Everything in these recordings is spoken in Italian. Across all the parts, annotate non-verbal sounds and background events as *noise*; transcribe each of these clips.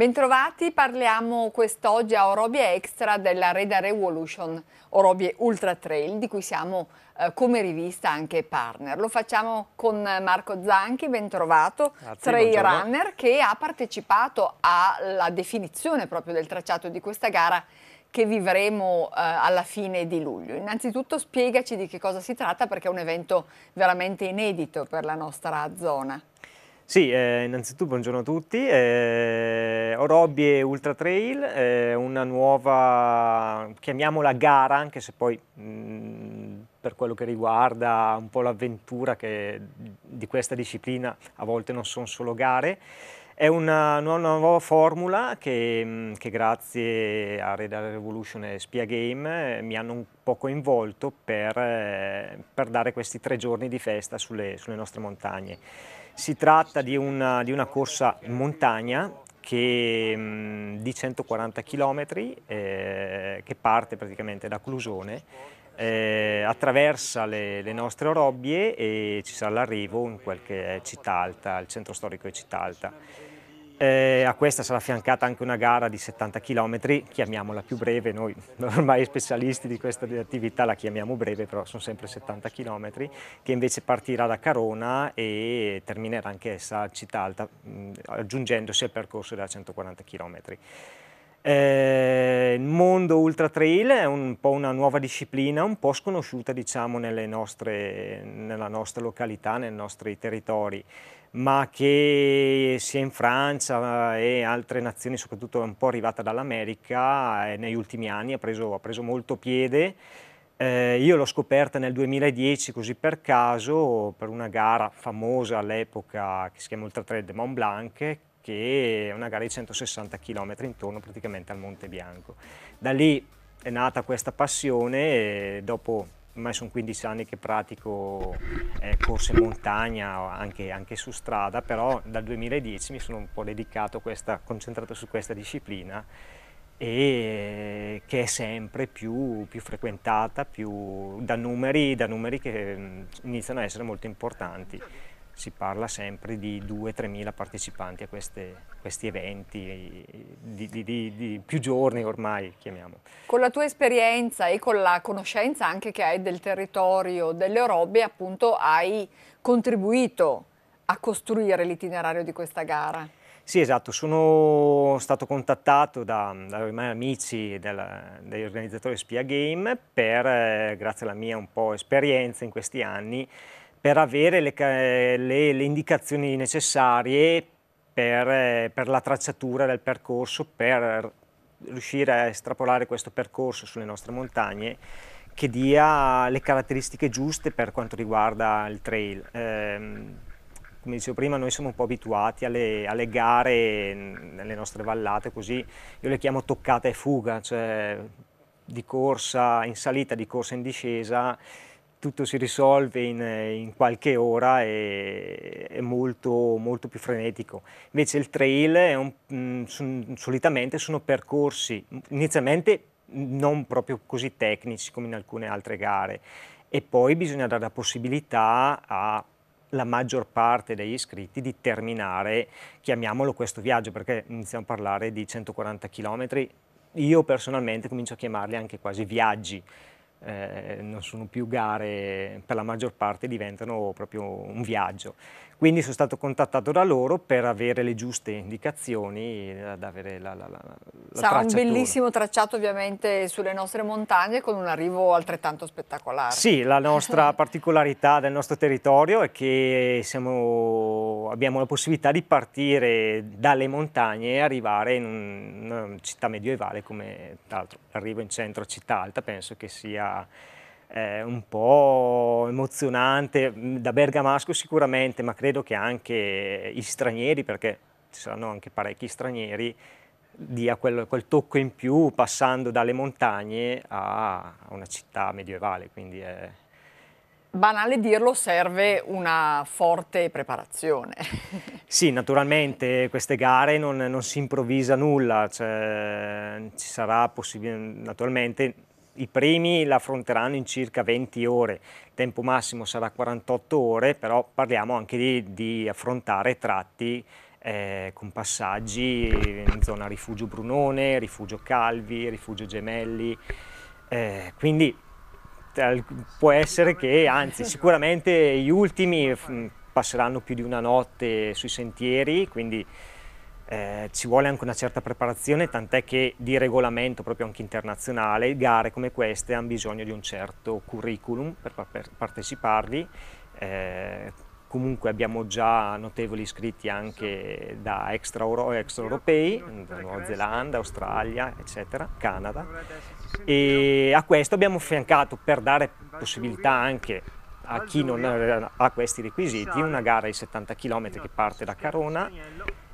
Bentrovati, parliamo quest'oggi a Orobie Extra della Reda Revolution Orobie Ultra Trail di cui siamo eh, come rivista anche partner. Lo facciamo con Marco Zanchi, bentrovato, Grazie, trail buongiorno. runner che ha partecipato alla definizione proprio del tracciato di questa gara che vivremo eh, alla fine di luglio. Innanzitutto spiegaci di che cosa si tratta perché è un evento veramente inedito per la nostra zona. Sì, eh, innanzitutto buongiorno a tutti. Eh, Orobbie Ultra Trail, eh, una nuova, chiamiamola gara, anche se poi mh, mm, per quello che riguarda un po' l'avventura di questa disciplina a volte non sono solo gare. È una, una nuova formula che, mm, che grazie a Red Dead Revolution e Spia Game eh, mi hanno un po' coinvolto per, eh, per dare questi tre giorni di festa sulle, sulle nostre montagne. Si tratta di una, di una corsa in montagna che, mh, mm, di 140 km eh, che parte praticamente da Clusone, eh, attraversa le, le, nostre Orobbie e ci sarà l'arrivo in qualche città alta, al centro storico di Città Alta. Eh, a questa sarà affiancata anche una gara di 70 km, chiamiamola più breve, noi ormai specialisti di questa attività la chiamiamo breve, però sono sempre 70 km, che invece partirà da Carona e terminerà anche essa a Citalta, mh, mm, aggiungendosi al percorso da 140 km. Eh, il mondo ultra trail è un po' una nuova disciplina, un po' sconosciuta diciamo, nostre, nella nostra località, nei nostri territori ma che sia in Francia eh, e altre nazioni, soprattutto un po' arrivata dall'America, eh, negli ultimi anni ha preso, ha preso molto piede. Eh, io l'ho scoperta nel 2010 così per caso per una gara famosa all'epoca che si chiama Ultra Trail de Mont Blanc che è una gara di 160 km intorno praticamente al Monte Bianco. Da lì è nata questa passione e dopo ormai sono 15 anni che pratico eh, corse montagna anche, anche, su strada, però dal 2010 mi sono un po' dedicato, questa, concentrato su questa disciplina e che è sempre più, più frequentata più da, numeri, da numeri che mm, iniziano a essere molto importanti si parla sempre di 2-3 mila partecipanti a queste, questi eventi di, di, di, di, più giorni ormai, chiamiamo. Con la tua esperienza e con la conoscenza anche che hai del territorio, delle robe, appunto hai contribuito a costruire l'itinerario di questa gara. Sì, esatto, sono stato contattato da, da ormai amici della, degli organizzatori Spia Game per, eh, grazie alla mia un po' esperienza in questi anni, per avere le, le, le indicazioni necessarie per, eh, per la tracciatura del percorso, per riuscire a estrapolare questo percorso sulle nostre montagne che dia le caratteristiche giuste per quanto riguarda il trail. Eh, come dicevo prima, noi siamo un po' abituati alle, alle, gare mm, nelle nostre vallate, così io le chiamo toccata e fuga, cioè di corsa in salita, di corsa in discesa tutto si risolve in, eh, in qualche ora e è molto, molto, più frenetico. Invece il trail un, mm, son, solitamente sono percorsi inizialmente non proprio così tecnici come in alcune altre gare e poi bisogna dare la possibilità a la maggior parte degli iscritti di terminare, chiamiamolo questo viaggio, perché iniziamo a parlare di 140 km. Io personalmente comincio a chiamarli anche quasi viaggi, eh, non sono più gare, per la maggior parte diventano proprio un viaggio. Quindi sono stato contattato da loro per avere le giuste indicazioni eh, ad avere la, la, la, la Sarà un bellissimo tracciato ovviamente sulle nostre montagne con un arrivo altrettanto spettacolare. Sì, la nostra *laughs* particolarità del nostro territorio è che siamo, abbiamo la possibilità di partire dalle montagne e arrivare in un, una città medievale come tra l'altro l'arrivo in centro città alta penso che sia eh, un po' emozionante, mm, da bergamasco sicuramente, ma credo che anche gli stranieri, perché ci saranno anche parecchi stranieri, dia quel, quel tocco in più passando dalle montagne a una città medievale, quindi è, banale dirlo, serve una forte preparazione. *laughs* sì, naturalmente queste gare non, non si improvvisa nulla, cioè, ci sarà possibilmente, naturalmente i primi la affronteranno in circa 20 ore, il tempo massimo sarà 48 ore, però parliamo anche di, di affrontare tratti eh, con passaggi in zona Rifugio Brunone, Rifugio Calvi, Rifugio Gemelli, eh, quindi può essere che, anzi sicuramente gli ultimi passeranno più di una notte sui sentieri, quindi eh, ci vuole anche una certa preparazione, tant'è che di regolamento proprio anche internazionale gare come queste hanno bisogno di un certo curriculum per, parteciparvi. Eh, comunque abbiamo già notevoli iscritti anche da extraeuropei, da Nuova Zelanda, Australia, eccetera, Canada. E a questo abbiamo affiancato per dare possibilità anche a chi non ha questi requisiti una gara di 70 km che parte da Carona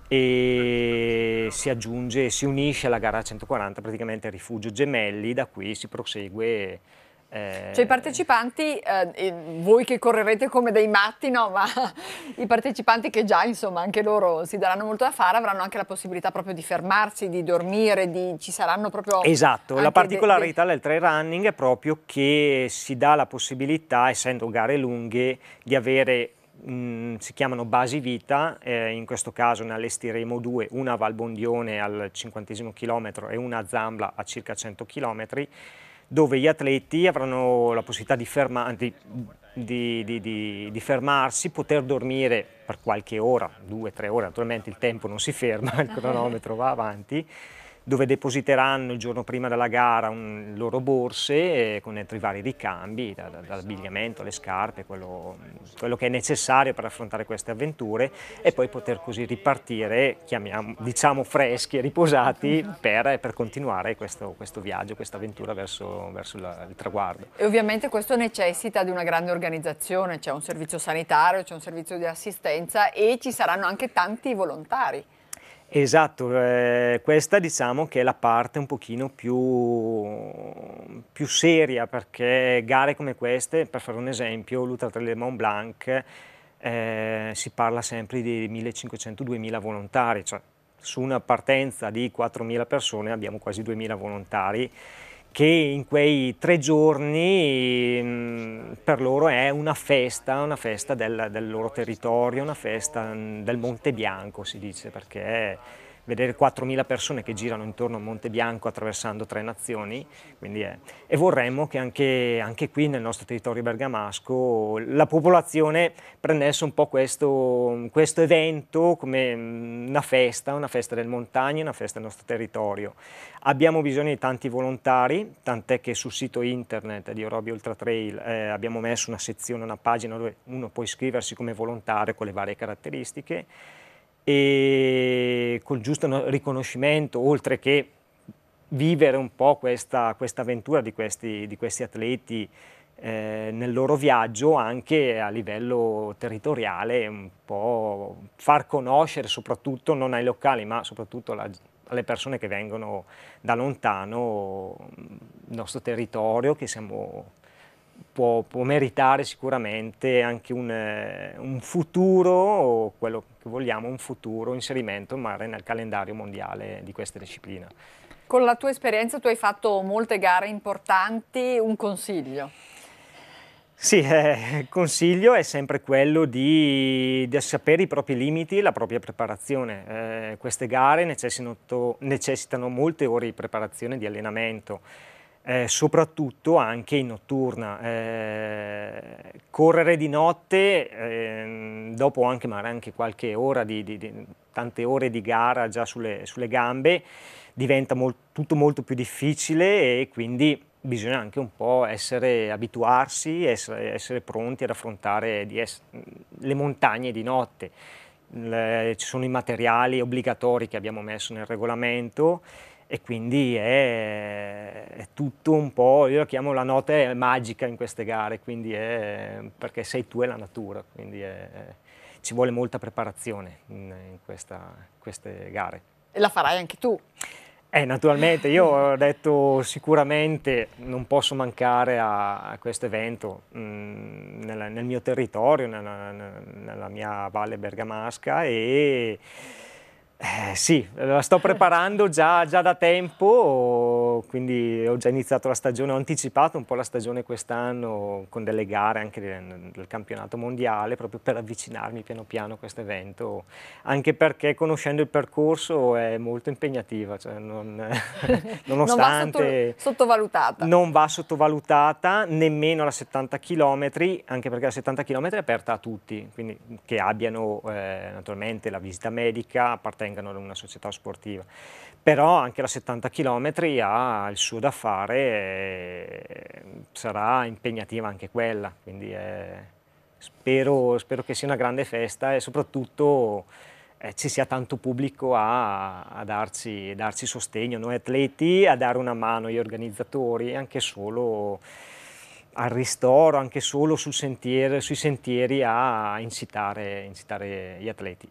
e si aggiunge, si unisce alla gara 140 praticamente Rifugio Gemelli, da qui si prosegue eh, cioè i partecipanti, eh, voi che correrete come dei matti, no, ma *laughs* i partecipanti che già insomma anche loro si daranno molto da fare avranno anche la possibilità proprio di fermarsi, di dormire, di, ci saranno proprio... Esatto, la particolarità del trail running è proprio che si dà la possibilità, essendo gare lunghe, di avere Mm, si chiamano basi vita, eh, in questo caso ne allestiremo due, una a Valbondione al 50 chilometro e una a Zambla a circa 100 chilometri, dove gli atleti avranno la possibilità di, ferma, di, di, di fermarsi, poter dormire per qualche ora, due, tre ore, naturalmente il tempo non si ferma, il ah. cronometro va avanti, dove depositeranno il giorno prima della gara un, le loro borse eh, con i vari ricambi, da, da, dall'abbigliamento esatto. alle scarpe, quello, quello, che è necessario per affrontare queste avventure e poi poter così ripartire, diciamo freschi e riposati mhm. per, per continuare questo, questo, viaggio, questa avventura verso, verso la, il traguardo. E ovviamente questo necessita di una grande organizzazione, c'è un servizio sanitario, c'è un servizio di assistenza e ci saranno anche tanti volontari. Esatto, eh, questa diciamo che è la parte un pochino più, più, seria perché gare come queste, per fare un esempio, l'Ultratrail del Mont Blanc eh, si parla sempre di 1500-2000 volontari, cioè su una partenza di 4000 persone abbiamo quasi 2000 volontari che in quei tre giorni mm, per loro è una festa, una festa del, del loro territorio, una festa mm, del Monte Bianco si dice perché vedere 4.000 persone che girano intorno a Monte Bianco attraversando tre nazioni, è, e vorremmo che anche, anche, qui nel nostro territorio bergamasco la popolazione prendesse un po' questo, questo evento come mm, una festa, una festa del montagno, una festa del nostro territorio. Abbiamo bisogno di tanti volontari, tant'è che sul sito internet di Orobi Ultra Trail eh, abbiamo messo una sezione, una pagina dove uno può iscriversi come volontario con le varie caratteristiche e col giusto riconoscimento, oltre che vivere un po' questa, questa avventura di questi, di questi atleti eh, nel loro viaggio anche a livello territoriale, un po' far conoscere soprattutto non ai locali ma soprattutto alla, alle persone che vengono da lontano il nostro territorio che siamo può, può meritare sicuramente anche un, eh, un, futuro, o quello che vogliamo, un futuro inserimento magari nel calendario mondiale di questa disciplina. Con la tua esperienza tu hai fatto molte gare importanti, un consiglio? Sì, eh, il consiglio è sempre quello di, di, sapere i propri limiti e la propria preparazione. Eh, queste gare necessitano, necessitano molte ore di preparazione, di allenamento eh, soprattutto anche in notturna. Eh, correre di notte, eh, dopo anche, anche qualche ora, di, di, di, tante ore di gara già sulle, sulle gambe, diventa molt, tutto molto più difficile e quindi bisogna anche un po' essere, abituarsi, essere, essere pronti ad affrontare es le montagne di notte. Le, ci sono i materiali obbligatori che abbiamo messo nel regolamento e quindi è, è, tutto un po', io la chiamo la nota magica in queste gare, è, perché sei tu e la natura, quindi è, ci vuole molta preparazione in, in questa, queste gare. E la farai anche tu? Eh, naturalmente, io ho detto sicuramente non posso mancare a, a questo evento mh, mm, nel, nel, mio territorio, nella, nella mia valle bergamasca e eh, sì, la sto preparando già, già, da tempo, quindi ho già iniziato la stagione, ho anticipato un po' la stagione quest'anno con delle gare anche del, del campionato mondiale, proprio per avvicinarmi piano piano a questo evento, anche perché conoscendo il percorso è molto impegnativa, cioè non, nonostante... *laughs* Non va sottovalutata. Non va sottovalutata, nemmeno la 70 km, anche perché la 70 km è aperta a tutti, quindi che abbiano eh, naturalmente la visita medica, a appartenenza vengano da una società sportiva. Però anche la 70 km ha il suo da fare e sarà impegnativa anche quella, quindi è, eh, spero, spero, che sia una grande festa e soprattutto eh, ci sia tanto pubblico a, a, darci, a darci sostegno, noi atleti, a dare una mano agli organizzatori, anche solo al ristoro, anche solo sul sentiero, sui sentieri a incitare, incitare gli atleti.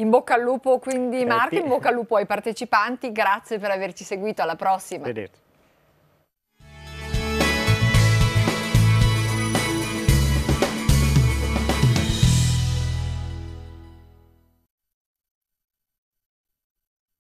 In bocca al lupo quindi eh, Marco, in bocca al lupo ai partecipanti, grazie per averci seguito, alla prossima. Vedete.